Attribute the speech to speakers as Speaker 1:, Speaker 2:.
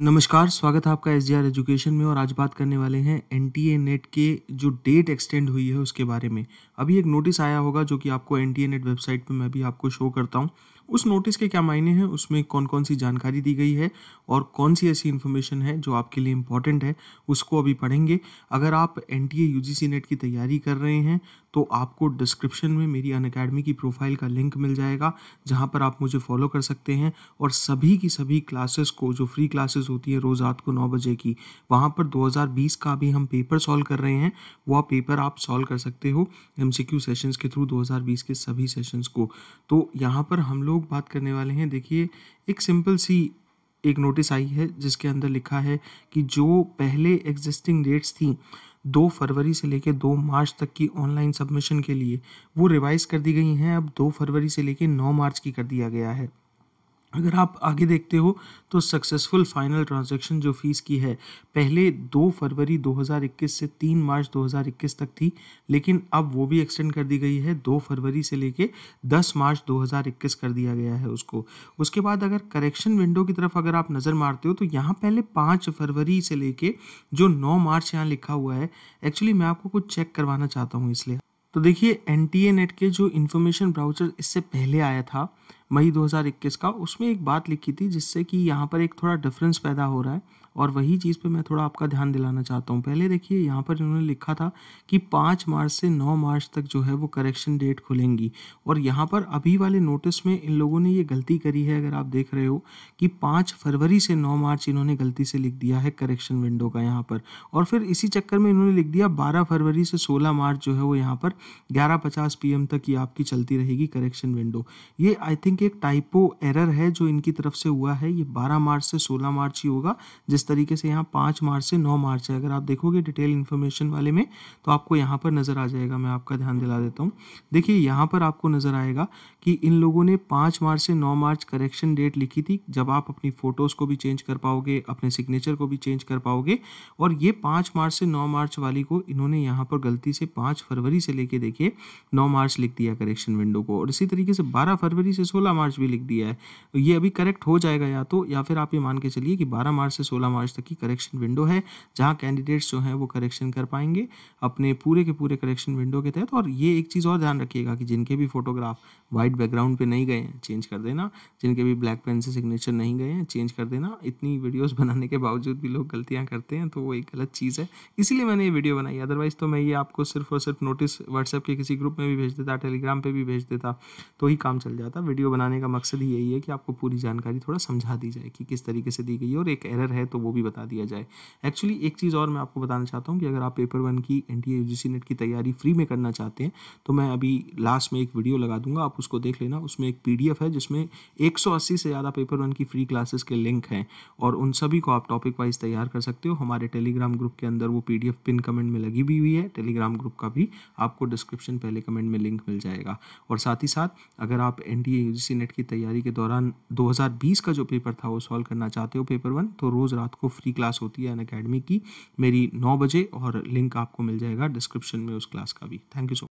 Speaker 1: नमस्कार स्वागत है आपका एस एजुकेशन में और आज बात करने वाले हैं एन नेट के जो डेट एक्सटेंड हुई है उसके बारे में अभी एक नोटिस आया होगा जो कि आपको एन नेट वेबसाइट पर मैं भी आपको शो करता हूँ उस नोटिस के क्या मायने हैं उसमें कौन कौन सी जानकारी दी गई है और कौन सी ऐसी इन्फॉर्मेशन है जो आपके लिए इंपॉर्टेंट है उसको अभी पढ़ेंगे अगर आप एन टी नेट की तैयारी कर रहे हैं तो आपको डिस्क्रिप्शन में मेरी अन अकेडमी की प्रोफाइल का लिंक मिल जाएगा जहाँ पर आप मुझे फॉलो कर सकते हैं और सभी की सभी क्लासेस को जो फ्री क्लासेस होती है रोज़ रात को नौ बजे की वहाँ पर 2020 का भी हम पेपर सॉल्व कर रहे हैं वह पेपर आप सॉल्व कर सकते हो एम सेशंस के थ्रू 2020 के सभी सेशंस को तो यहाँ पर हम लोग लोग बात करने वाले हैं देखिए एक सिंपल सी एक नोटिस आई है जिसके अंदर लिखा है कि जो पहले एग्जिस्टिंग डेट्स थी दो फरवरी से लेकर दो मार्च तक की ऑनलाइन सबमिशन के लिए वो रिवाइज़ कर दी गई हैं अब दो फरवरी से लेकर नौ मार्च की कर दिया गया है अगर आप आगे देखते हो तो सक्सेसफुल फाइनल ट्रांजैक्शन जो फीस की है पहले दो फरवरी 2021 से तीन मार्च 2021 तक थी लेकिन अब वो भी एक्सटेंड कर दी गई है दो फरवरी से लेके दस मार्च 2021 कर दिया गया है उसको उसके बाद अगर करेक्शन विंडो की तरफ अगर आप नज़र मारते हो तो यहाँ पहले पाँच फरवरी से लेके जो नौ मार्च यहाँ लिखा हुआ है एक्चुअली मैं आपको कुछ चेक करवाना चाहता हूँ इसलिए तो देखिए एन नेट के जो इन्फॉर्मेशन ब्राउचर इससे पहले आया था मई 2021 का उसमें एक बात लिखी थी जिससे कि यहाँ पर एक थोड़ा डिफरेंस पैदा हो रहा है और वही चीज़ पे मैं थोड़ा आपका ध्यान दिलाना चाहता हूँ पहले देखिए यहाँ पर इन्होंने लिखा था कि पाँच मार्च से नौ मार्च तक जो है वो करेक्शन डेट खुलेंगी और यहाँ पर अभी वाले नोटिस में इन लोगों ने ये गलती करी है अगर आप देख रहे हो कि पाँच फरवरी से नौ मार्च इन्होंने गलती से लिख दिया है करेक्शन विंडो का यहाँ पर और फिर इसी चक्कर में इन्होंने लिख दिया बारह फरवरी से सोलह मार्च जो है वो यहाँ पर ग्यारह पचास पी तक ये आपकी चलती रहेगी करेक्शन विंडो ये आई थिंक एक टाइपो एरर है जो इनकी तरफ से हुआ है ये बारह मार्च से सोलह मार्च ही होगा जिस तरीके से यहाँ पाँच मार्च से नौ मार्च है अगर आप देखोगे डिटेल इन्फॉर्मेशन वाले में तो आपको यहाँ पर नज़र आ जाएगा मैं आपका ध्यान दिला देता हूँ देखिए यहाँ पर आपको नज़र आएगा कि इन लोगों ने पाँच मार्च से नौ मार्च करेक्शन डेट लिखी थी जब आप अपनी फ़ोटोज़ को भी चेंज कर पाओगे अपने सिग्नेचर को भी चेंज कर पाओगे और ये पाँच मार्च से नौ मार्च वाली को इन्होंने यहाँ पर गलती से पाँच फरवरी से लेके देखिए नौ मार्च लिख दिया करेक्शन विंडो को और इसी तरीके से बारह फरवरी से सोलह मार्च भी लिख दिया है ये अभी करेक्ट हो जाएगा या तो या फिर आप ये मान के चलिए कि बारह मार्च से सोलह मार्च तो तक की करेक्शन विंडो है जहाँ कैंडिडेट्स जो हैं वो करेक्शन कर पाएंगे अपने पूरे के पूरे करेक्शन विंडो के तहत और ये एक चीज़ और ध्यान रखिएगा कि जिनके भी फोटोग्राफ वाइट बैकग्राउंड पे नहीं गए हैं चेंज कर देना जिनके भी ब्लैक पेन से सिग्नेचर नहीं गए हैं चेंज कर देना इतनी वीडियोज़ बनाने के बावजूद भी लोग गलतियाँ करते हैं तो वो एक गलत चीज़ है इसीलिए मैंने ये वीडियो बनाई अदरवाइज़ तो मैं ये आपको सिर्फ और सिर्फ नोटिस व्हाट्सएप के किसी ग्रुप में भी भेज देता टेलीग्राम पर भी भेज देता तो ही काम चल जाता वीडियो बनाने का मकसद ही यही है कि आपको पूरी जानकारी थोड़ा समझा दी जाए कि किस तरीके से दी गई है और एक एरर है तो वो भी बता दिया जाए एक्चुअली एक चीज़ और मैं आपको बताना चाहता हूँ कि अगर आप पेपर वन की एन टी नेट की तैयारी फ्री में करना चाहते हैं तो मैं अभी लास्ट में एक वीडियो लगा दूंगा आप उसको देख लेना उसमें एक पी है जिसमें एक से ज़्यादा पेपर वन की फ्री क्लासेस के लिंक हैं और उन सभी को आप टॉपिक वाइज तैयार कर सकते हो हमारे टेलीग्राम ग्रुप के अंदर वो पी पिन कमेंट में लगी भी हुई है टेलीग्राम ग्रुप का भी आपको डिस्क्रिप्शन पहले कमेंट में लिंक मिल जाएगा और साथ ही साथ अगर आप एन टी नेट की तैयारी के दौरान 2020 का जो पेपर था वो सॉल्व करना चाहते हो पेपर वन तो रोज़ रात आपको फ्री क्लास होती है अन अकेडमी की मेरी नौ बजे और लिंक आपको मिल जाएगा डिस्क्रिप्शन में उस क्लास का भी थैंक यू सो